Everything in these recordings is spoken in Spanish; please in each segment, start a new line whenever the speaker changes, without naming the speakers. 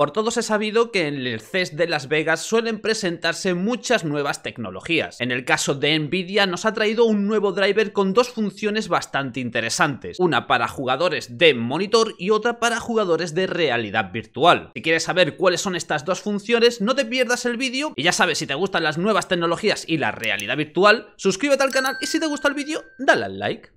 Por todos he sabido que en el CES de Las Vegas suelen presentarse muchas nuevas tecnologías. En el caso de Nvidia nos ha traído un nuevo driver con dos funciones bastante interesantes, una para jugadores de monitor y otra para jugadores de realidad virtual. Si quieres saber cuáles son estas dos funciones, no te pierdas el vídeo y ya sabes si te gustan las nuevas tecnologías y la realidad virtual, suscríbete al canal y si te gusta el vídeo, dale al like.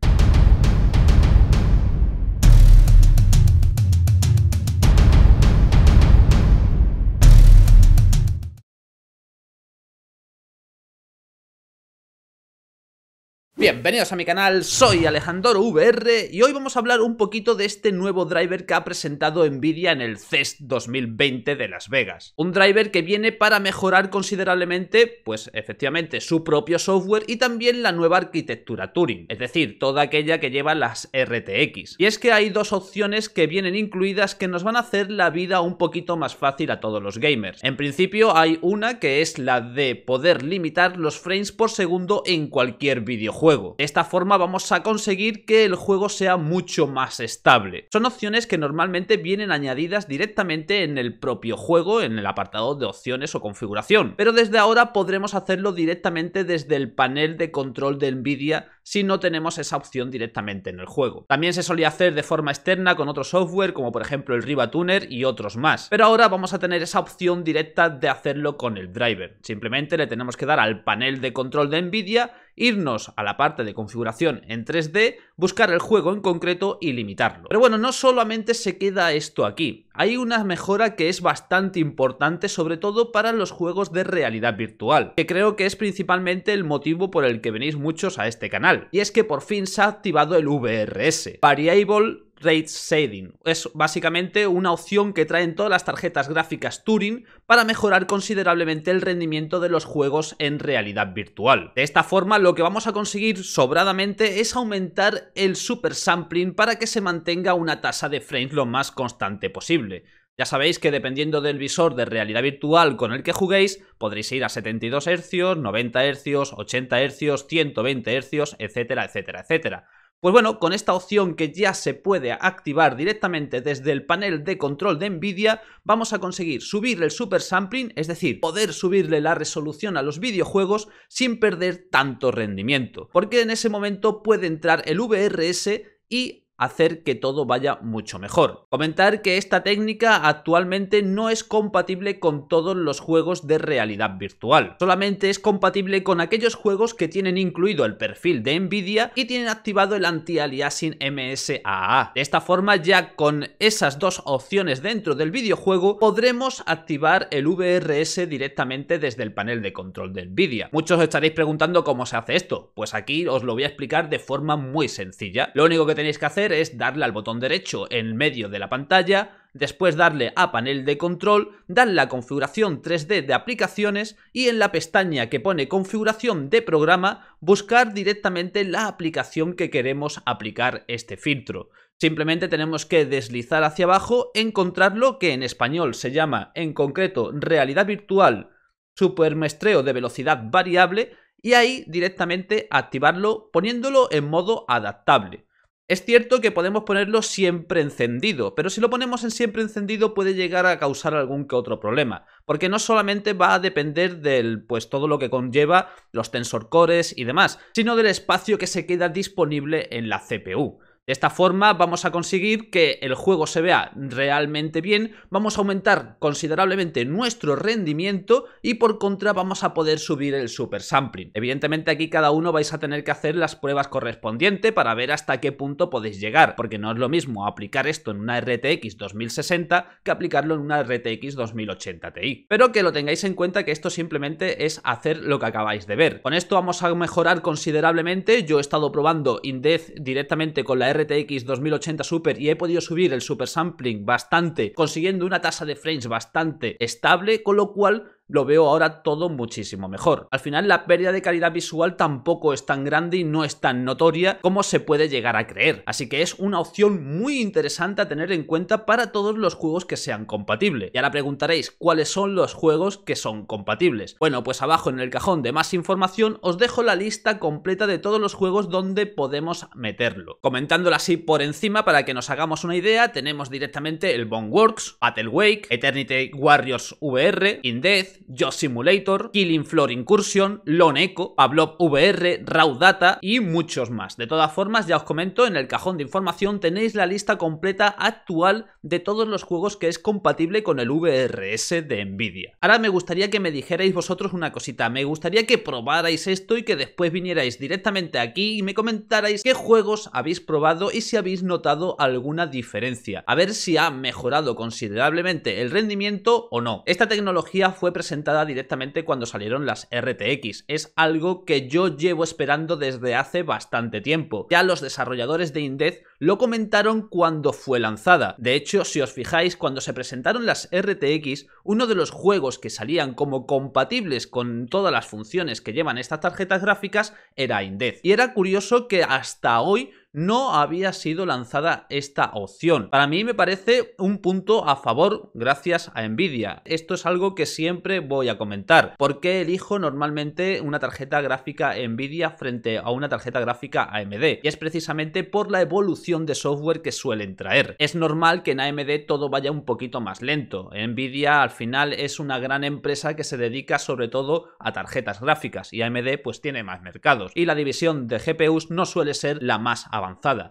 Bienvenidos a mi canal, soy Alejandro VR y hoy vamos a hablar un poquito de este nuevo driver que ha presentado Nvidia en el CES 2020 de Las Vegas. Un driver que viene para mejorar considerablemente, pues efectivamente, su propio software y también la nueva arquitectura Turing, es decir, toda aquella que lleva las RTX. Y es que hay dos opciones que vienen incluidas que nos van a hacer la vida un poquito más fácil a todos los gamers. En principio hay una que es la de poder limitar los frames por segundo en cualquier videojuego de esta forma vamos a conseguir que el juego sea mucho más estable. Son opciones que normalmente vienen añadidas directamente en el propio juego, en el apartado de opciones o configuración, pero desde ahora podremos hacerlo directamente desde el panel de control de Nvidia si no tenemos esa opción directamente en el juego. También se solía hacer de forma externa con otro software como por ejemplo el Riva Tuner y otros más, pero ahora vamos a tener esa opción directa de hacerlo con el driver. Simplemente le tenemos que dar al panel de control de Nvidia, irnos a la parte de configuración en 3D, buscar el juego en concreto y limitarlo. Pero bueno, no solamente se queda esto aquí. Hay una mejora que es bastante importante, sobre todo para los juegos de realidad virtual, que creo que es principalmente el motivo por el que venís muchos a este canal. Y es que por fin se ha activado el VRS, Variable Rate Shading. Es básicamente una opción que traen todas las tarjetas gráficas Turing para mejorar considerablemente el rendimiento de los juegos en realidad virtual. De esta forma lo que vamos a conseguir sobradamente es aumentar el super sampling para que se mantenga una tasa de frames lo más constante posible. Ya sabéis que dependiendo del visor de realidad virtual con el que juguéis, podréis ir a 72 Hz, 90 Hz, 80 Hz, 120 Hz, etcétera, etcétera, etcétera. Pues bueno, con esta opción que ya se puede activar directamente desde el panel de control de Nvidia, vamos a conseguir subir el super sampling, es decir, poder subirle la resolución a los videojuegos sin perder tanto rendimiento, porque en ese momento puede entrar el VRS y hacer que todo vaya mucho mejor. Comentar que esta técnica actualmente no es compatible con todos los juegos de realidad virtual. Solamente es compatible con aquellos juegos que tienen incluido el perfil de Nvidia y tienen activado el anti-aliasing MSAA. De esta forma ya con esas dos opciones dentro del videojuego podremos activar el VRS directamente desde el panel de control de Nvidia. Muchos estaréis preguntando cómo se hace esto. Pues aquí os lo voy a explicar de forma muy sencilla. Lo único que tenéis que hacer es darle al botón derecho en medio de la pantalla, después darle a panel de control, darle a configuración 3D de aplicaciones y en la pestaña que pone configuración de programa buscar directamente la aplicación que queremos aplicar este filtro. Simplemente tenemos que deslizar hacia abajo, encontrar lo que en español se llama en concreto realidad virtual, supermestreo de velocidad variable y ahí directamente activarlo poniéndolo en modo adaptable. Es cierto que podemos ponerlo siempre encendido, pero si lo ponemos en siempre encendido puede llegar a causar algún que otro problema, porque no solamente va a depender del pues todo lo que conlleva los tensor cores y demás, sino del espacio que se queda disponible en la CPU. De esta forma vamos a conseguir que el juego se vea realmente bien, vamos a aumentar considerablemente nuestro rendimiento y por contra vamos a poder subir el super sampling. Evidentemente aquí cada uno vais a tener que hacer las pruebas correspondientes para ver hasta qué punto podéis llegar, porque no es lo mismo aplicar esto en una RTX 2060 que aplicarlo en una RTX 2080 Ti. Pero que lo tengáis en cuenta que esto simplemente es hacer lo que acabáis de ver. Con esto vamos a mejorar considerablemente, yo he estado probando Indeath directamente con la RTX 2080 Super y he podido subir el super sampling bastante, consiguiendo una tasa de frames bastante estable, con lo cual lo veo ahora todo muchísimo mejor. Al final la pérdida de calidad visual tampoco es tan grande y no es tan notoria como se puede llegar a creer, así que es una opción muy interesante a tener en cuenta para todos los juegos que sean compatibles. Y ahora preguntaréis, ¿cuáles son los juegos que son compatibles? Bueno, pues abajo en el cajón de más información os dejo la lista completa de todos los juegos donde podemos meterlo. Comentándolo así por encima para que nos hagamos una idea, tenemos directamente el Boneworks, Wake, Eternity Warriors VR, Indeath, yo Simulator, Killing Floor Incursion, Lone Echo, Pavlov VR, Raw Data y muchos más. De todas formas, ya os comento, en el cajón de información tenéis la lista completa actual de todos los juegos que es compatible con el VRS de Nvidia. Ahora me gustaría que me dijerais vosotros una cosita, me gustaría que probarais esto y que después vinierais directamente aquí y me comentarais qué juegos habéis probado y si habéis notado alguna diferencia. A ver si ha mejorado considerablemente el rendimiento o no. Esta tecnología fue presentada presentada directamente cuando salieron las RTX. Es algo que yo llevo esperando desde hace bastante tiempo. Ya los desarrolladores de Indez lo comentaron cuando fue lanzada. De hecho, si os fijáis, cuando se presentaron las RTX, uno de los juegos que salían como compatibles con todas las funciones que llevan estas tarjetas gráficas era Indez. Y era curioso que hasta hoy no había sido lanzada esta opción. Para mí me parece un punto a favor gracias a Nvidia. Esto es algo que siempre voy a comentar. ¿Por qué elijo normalmente una tarjeta gráfica Nvidia frente a una tarjeta gráfica AMD? Y es precisamente por la evolución de software que suelen traer. Es normal que en AMD todo vaya un poquito más lento. Nvidia al final es una gran empresa que se dedica sobre todo a tarjetas gráficas y AMD pues tiene más mercados. Y la división de GPUs no suele ser la más avanzada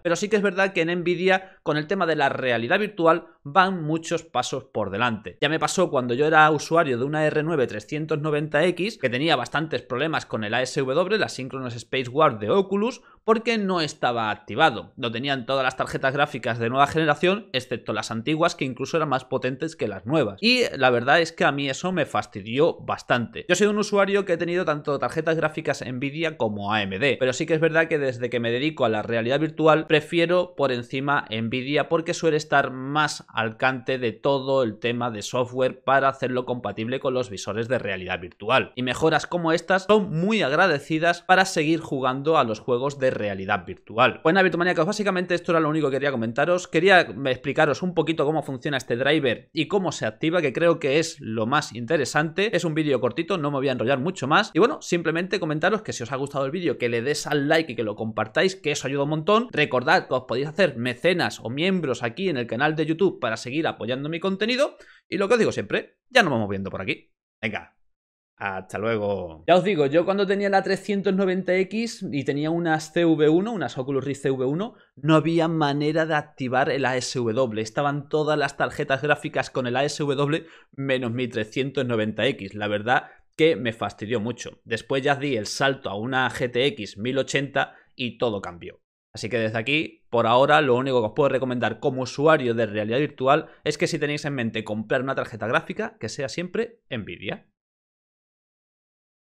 pero sí que es verdad que en Nvidia, con el tema de la realidad virtual, van muchos pasos por delante. Ya me pasó cuando yo era usuario de una R9 390X, que tenía bastantes problemas con el ASW, la Synchronous Space Guard de Oculus, porque no estaba activado. No tenían todas las tarjetas gráficas de nueva generación, excepto las antiguas, que incluso eran más potentes que las nuevas. Y la verdad es que a mí eso me fastidió bastante. Yo soy un usuario que he tenido tanto tarjetas gráficas Nvidia como AMD, pero sí que es verdad que desde que me dedico a la realidad virtual, virtual, prefiero por encima Nvidia porque suele estar más al cante de todo el tema de software para hacerlo compatible con los visores de realidad virtual. Y mejoras como estas son muy agradecidas para seguir jugando a los juegos de realidad virtual. Bueno, virtumaníacos, básicamente esto era lo único que quería comentaros. Quería explicaros un poquito cómo funciona este driver y cómo se activa, que creo que es lo más interesante. Es un vídeo cortito, no me voy a enrollar mucho más. Y bueno, simplemente comentaros que si os ha gustado el vídeo, que le des al like y que lo compartáis, que eso ayuda un montón Recordad que os podéis hacer mecenas o miembros aquí en el canal de YouTube para seguir apoyando mi contenido. Y lo que os digo siempre, ya nos vamos viendo por aquí. Venga, hasta luego. Ya os digo, yo cuando tenía la 390X y tenía unas CV1, unas Oculus Rift CV1, no había manera de activar el ASW. Estaban todas las tarjetas gráficas con el ASW menos mi 390X. La verdad que me fastidió mucho. Después ya di el salto a una GTX 1080 y todo cambió. Así que desde aquí, por ahora, lo único que os puedo recomendar como usuario de realidad virtual es que si tenéis en mente comprar una tarjeta gráfica, que sea siempre Nvidia.